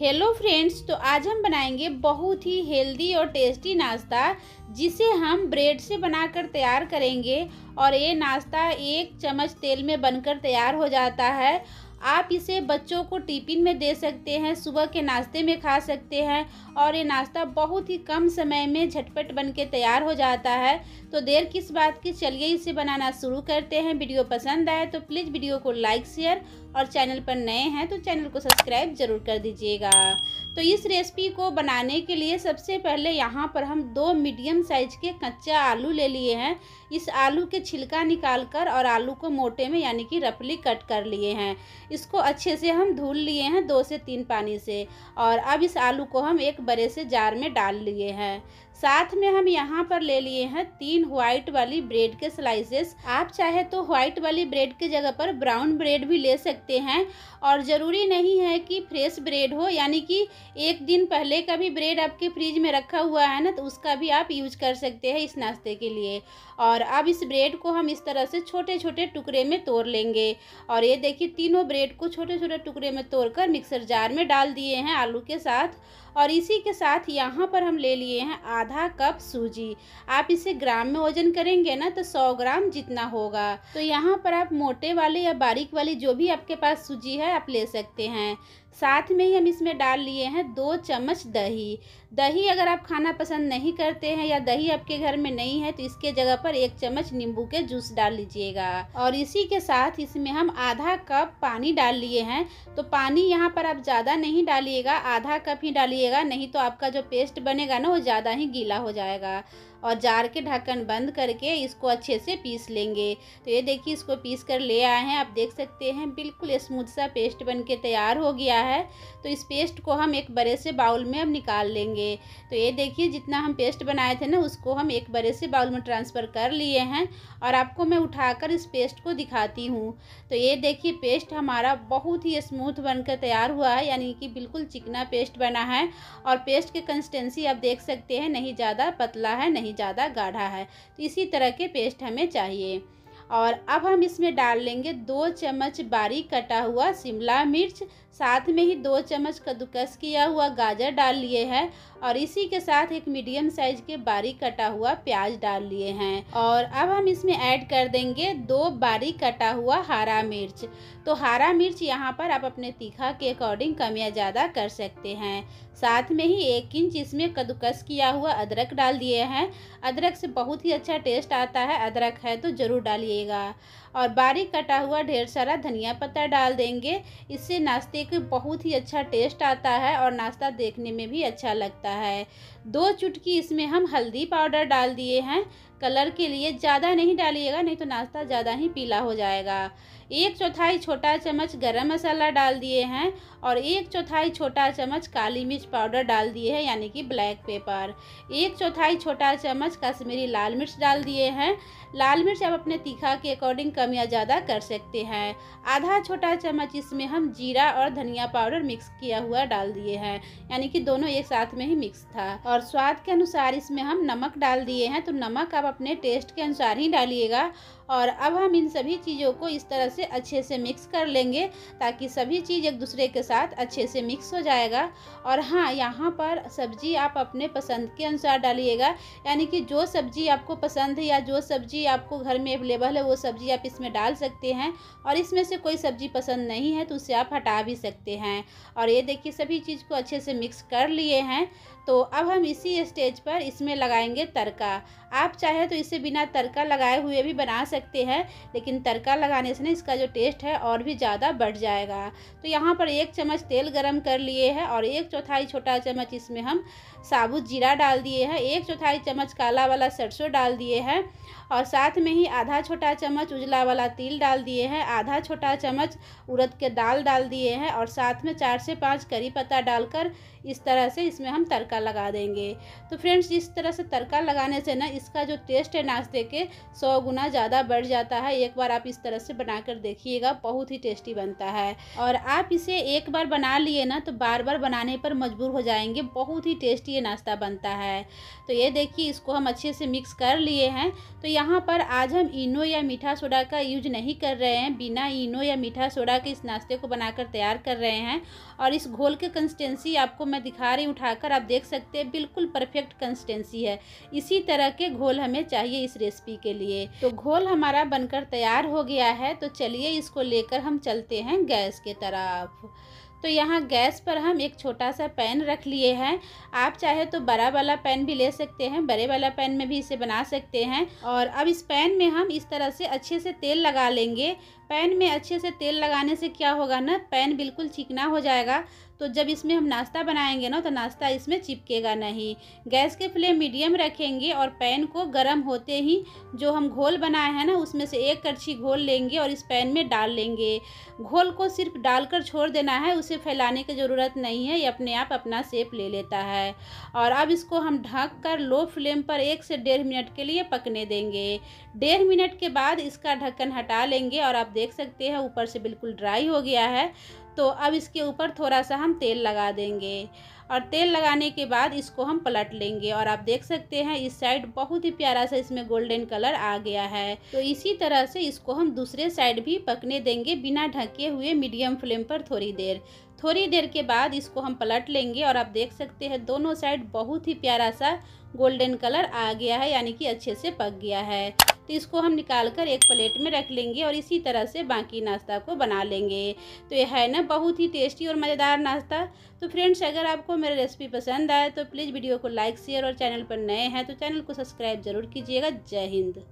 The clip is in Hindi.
हेलो फ्रेंड्स तो आज हम बनाएंगे बहुत ही हेल्दी और टेस्टी नाश्ता जिसे हम ब्रेड से बनाकर तैयार करेंगे और ये नाश्ता एक चम्मच तेल में बनकर तैयार हो जाता है आप इसे बच्चों को टिफिन में दे सकते हैं सुबह के नाश्ते में खा सकते हैं और ये नाश्ता बहुत ही कम समय में झटपट बन के तैयार हो जाता है तो देर किस बात की चलिए इसे बनाना शुरू करते हैं वीडियो पसंद आए तो प्लीज़ वीडियो को लाइक शेयर और चैनल पर नए हैं तो चैनल को सब्सक्राइब ज़रूर कर दीजिएगा तो इस रेसिपी को बनाने के लिए सबसे पहले यहाँ पर हम दो मीडियम साइज के कच्चा आलू ले लिए हैं इस आलू के छिलका निकाल कर और आलू को मोटे में यानी कि रफली कट कर लिए हैं इसको अच्छे से हम धुल लिए हैं दो से तीन पानी से और अब इस आलू को हम एक बड़े से जार में डाल लिए हैं साथ में हम यहाँ पर ले लिए हैं तीन व्हाइट वाली ब्रेड के स्लाइसेस आप चाहे तो व्हाइट वाली ब्रेड के जगह पर ब्राउन ब्रेड भी ले सकते हैं और ज़रूरी नहीं है कि फ्रेश ब्रेड हो यानी कि एक दिन पहले का भी ब्रेड आपके फ्रिज में रखा हुआ है ना तो उसका भी आप यूज कर सकते हैं इस नाश्ते के लिए और अब इस ब्रेड को हम इस तरह से छोटे छोटे टुकड़े में तोड़ लेंगे और ये देखिए तीनों ब्रेड को छोटे छोटे टुकड़े में तोड़कर मिक्सर जार में डाल दिए हैं आलू के साथ और इसी के साथ यहाँ पर हम ले लिए हैं आधा कप सूजी आप इसे ग्राम में वजन करेंगे ना तो सौ ग्राम जितना होगा तो यहाँ पर आप मोटे वाले या बारीक वाली जो भी आपके पास सूजी है आप ले सकते हैं साथ में ही हम इसमें डाल लिए हैं दो चम्मच दही दही अगर आप खाना पसंद नहीं करते हैं या दही आपके घर में नहीं है तो इसके जगह पर एक चम्मच नींबू के जूस डाल लीजिएगा और इसी के साथ इसमें हम आधा कप पानी डाल लिए हैं तो पानी यहाँ पर आप ज़्यादा नहीं डालिएगा आधा कप ही डालिएगा नहीं तो आपका जो पेस्ट बनेगा ना वो ज़्यादा ही गीला हो जाएगा और जार के ढक्कन बंद करके इसको अच्छे से पीस लेंगे तो ये देखिए इसको पीस कर ले आए हैं आप देख सकते हैं बिल्कुल स्मूथ सा पेस्ट बन के तैयार हो गया है तो इस पेस्ट को हम एक बड़े से बाउल में अब निकाल लेंगे तो ये देखिए जितना हम पेस्ट बनाए थे ना उसको हम एक बड़े से बाउल में ट्रांसफ़र कर लिए हैं और आपको मैं उठाकर इस पेस्ट को दिखाती हूँ तो ये देखिए पेस्ट हमारा बहुत ही स्मूथ बनकर तैयार हुआ है यानी कि बिल्कुल चिकना पेस्ट बना है और पेस्ट की कंसिस्टेंसी आप देख सकते हैं नहीं ज़्यादा पतला है नहीं ज़्यादा गाढ़ा है तो इसी तरह के पेस्ट हमें चाहिए और अब हम इसमें डाल लेंगे दो चम्मच बारीक कटा हुआ शिमला मिर्च साथ में ही दो चम्मच कद्दूकस किया हुआ गाजर डाल लिए हैं और इसी के साथ एक मीडियम साइज के बारीक कटा हुआ प्याज डाल लिए हैं और अब हम इसमें ऐड कर देंगे दो बारीक कटा हुआ हरा मिर्च तो हरा मिर्च यहाँ पर आप अपने तीखा के अकॉर्डिंग कम या ज़्यादा कर सकते हैं साथ में ही एक इंच इसमें कद्दूकस किया हुआ अदरक डाल दिए हैं अदरक से बहुत ही अच्छा टेस्ट आता है अदरक है तो ज़रूर डालिए मिलेगा और बारीक कटा हुआ ढेर सारा धनिया पत्ता डाल देंगे इससे नाश्ते का बहुत ही अच्छा टेस्ट आता है और नाश्ता देखने में भी अच्छा लगता है दो चुटकी इसमें हम हल्दी पाउडर डाल दिए हैं कलर के लिए ज़्यादा नहीं डालिएगा नहीं तो नाश्ता ज़्यादा ही पीला हो जाएगा एक चौथाई छोटा चम्मच गरम मसाला डाल दिए हैं और एक चौथाई छोटा चम्मच काली मिर्च पाउडर डाल दिए हैं यानी कि ब्लैक पेपर एक चौथाई छोटा चम्मच कश्मीरी लाल मिर्च डाल दिए हैं लाल मिर्च आप अपने तीखा के अकॉर्डिंग कम या ज़्यादा कर सकते हैं आधा छोटा चम्मच इसमें हम जीरा और धनिया पाउडर मिक्स किया हुआ डाल दिए हैं यानी कि दोनों एक साथ में ही मिक्स था और स्वाद के अनुसार इसमें हम नमक डाल दिए हैं तो नमक आप अपने टेस्ट के अनुसार ही डालिएगा और अब हम इन सभी चीज़ों को इस तरह से अच्छे से मिक्स कर लेंगे ताकि सभी चीज़ एक दूसरे के साथ अच्छे से मिक्स हो जाएगा और हाँ यहाँ पर सब्जी आप अपने पसंद के अनुसार डालिएगा यानी कि जो सब्जी आपको पसंद है या जो सब्जी आपको घर में अवेलेबल है वो सब्जी आप इसमें डाल सकते हैं और इसमें से कोई सब्जी पसंद नहीं है तो उसे आप हटा भी सकते हैं और ये देखिए सभी चीज़ को अच्छे से मिक्स कर लिए हैं तो अब हम इसी स्टेज पर इसमें लगाएंगे तड़का आप चाहे तो इसे बिना तड़का लगाए हुए भी बना सकते सकते हैं लेकिन तड़का लगाने से ना इसका जो टेस्ट है और भी ज़्यादा बढ़ जाएगा तो यहाँ पर एक चम्मच तेल गरम कर लिए हैं और एक चौथाई छोटा चम्मच इसमें हम साबुत जीरा डाल दिए हैं एक चौथाई चम्मच काला वाला सरसों डाल दिए हैं और साथ में ही आधा छोटा चम्मच उजला वाला तिल डाल दिए हैं आधा छोटा चम्मच उड़द के दाल डाल दिए हैं और साथ में चार से पाँच करी पत्ता डालकर इस तरह से इसमें हम तड़का लगा देंगे तो फ्रेंड्स इस तरह से तड़का लगाने से ना इसका जो टेस्ट है नाश्ते के सौ गुना ज़्यादा बढ़ जाता है एक बार आप इस तरह से बना कर देखिएगा बहुत ही टेस्टी बनता है और आप इसे एक बार बना लिए ना तो बार बार बनाने पर मजबूर हो जाएंगे बहुत ही टेस्टी ये नाश्ता बनता है तो ये देखिए इसको हम अच्छे से मिक्स कर लिए हैं तो यहाँ पर आज हम इनो या मीठा सोडा का यूज नहीं कर रहे हैं बिना इनो या मीठा सोडा के इस नाश्ते को बनाकर तैयार कर रहे हैं और इस घोल के कंसिस्टेंसी आपको मैं दिखा रही हूँ उठाकर आप देख सकते हैं बिल्कुल परफेक्ट कंसिस्टेंसी है इसी तरह के घोल हमें चाहिए इस रेसिपी के लिए तो घोल हमारा बनकर तैयार हो गया है तो चलिए इसको लेकर हम चलते हैं गैस के तरफ तो यहाँ गैस पर हम एक छोटा सा पैन रख लिए हैं आप चाहे तो बड़ा वाला पैन भी ले सकते हैं बड़े वाला पैन में भी इसे बना सकते हैं और अब इस पैन में हम इस तरह से अच्छे से तेल लगा लेंगे पैन में अच्छे से तेल लगाने से क्या होगा ना पैन बिल्कुल चिकना हो जाएगा तो जब इसमें हम नाश्ता बनाएंगे ना तो नाश्ता इसमें चिपकेगा नहीं गैस के फ्लेम मीडियम रखेंगे और पैन को गर्म होते ही जो हम घोल बनाए हैं ना उसमें से एक करछी घोल लेंगे और इस पैन में डाल लेंगे घोल को सिर्फ डालकर छोड़ देना है उसे फैलाने की ज़रूरत नहीं है ये अपने आप अपना सेप ले लेता है और अब इसको हम ढक कर लो फ्लेम पर एक से डेढ़ मिनट के लिए पकने देंगे डेढ़ मिनट के बाद इसका ढक्कन हटा लेंगे और आप देख देख सकते हैं ऊपर से बिल्कुल ड्राई हो गया है तो अब इसके ऊपर थोड़ा सा हम तेल लगा देंगे और तेल लगाने के बाद इसको हम पलट लेंगे और आप देख सकते हैं इस साइड बहुत ही प्यारा सा इसमें गोल्डन कलर आ गया है तो इसी तरह से इसको हम दूसरे साइड भी पकने देंगे बिना ढके हुए मीडियम फ्लेम पर थोड़ी देर थोड़ी देर के बाद इसको हम पलट लेंगे और आप देख सकते हैं दोनों साइड बहुत ही प्यारा सा गोल्डन कलर आ गया है यानी कि अच्छे से पक गया है तो इसको हम निकाल कर एक प्लेट में रख लेंगे और इसी तरह से बाकी नाश्ता को बना लेंगे तो यह है ना बहुत ही टेस्टी और मज़ेदार नाश्ता तो फ्रेंड्स अगर आपको मेरा रेसिपी पसंद आए तो प्लीज़ वीडियो को लाइक शेयर और चैनल पर नए हैं तो चैनल को सब्सक्राइब ज़रूर कीजिएगा जय हिंद